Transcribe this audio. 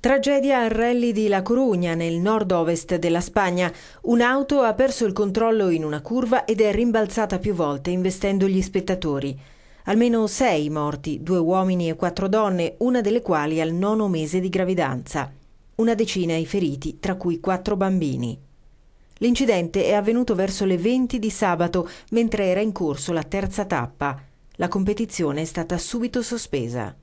Tragedia al rally di La Corugna, nel nord-ovest della Spagna. Un'auto ha perso il controllo in una curva ed è rimbalzata più volte, investendo gli spettatori. Almeno sei morti, due uomini e quattro donne, una delle quali al nono mese di gravidanza. Una decina i feriti, tra cui quattro bambini. L'incidente è avvenuto verso le 20 di sabato, mentre era in corso la terza tappa. La competizione è stata subito sospesa.